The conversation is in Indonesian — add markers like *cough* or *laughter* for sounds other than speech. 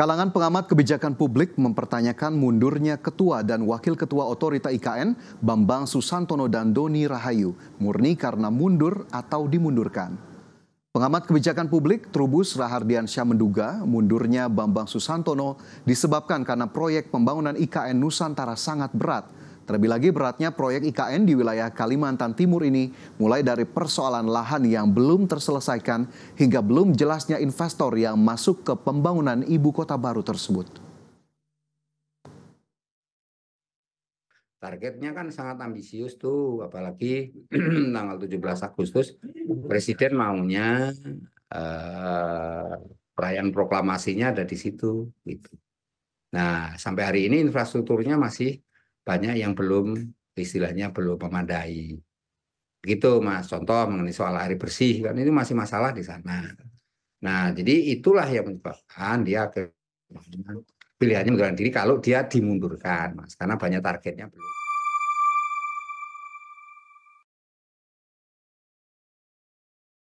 Kalangan pengamat kebijakan publik mempertanyakan mundurnya Ketua dan Wakil Ketua Otorita IKN Bambang Susantono dan Doni Rahayu murni karena mundur atau dimundurkan. Pengamat kebijakan publik Trubus Rahardiansyah menduga mundurnya Bambang Susantono disebabkan karena proyek pembangunan IKN Nusantara sangat berat – Terlebih lagi beratnya proyek IKN di wilayah Kalimantan Timur ini mulai dari persoalan lahan yang belum terselesaikan hingga belum jelasnya investor yang masuk ke pembangunan ibu kota baru tersebut. Targetnya kan sangat ambisius tuh, apalagi *clears throat* tanggal 17 Agustus Presiden maunya uh, perayaan proklamasinya ada di situ gitu. Nah, sampai hari ini infrastrukturnya masih banyak yang belum istilahnya belum memadai Gitu Mas, contoh mengenai soal air bersih kan ini masih masalah di sana. Nah, jadi itulah yang menyebabkan dia ke pilihannya mengundurkan diri kalau dia dimundurkan, Mas, karena banyak targetnya belum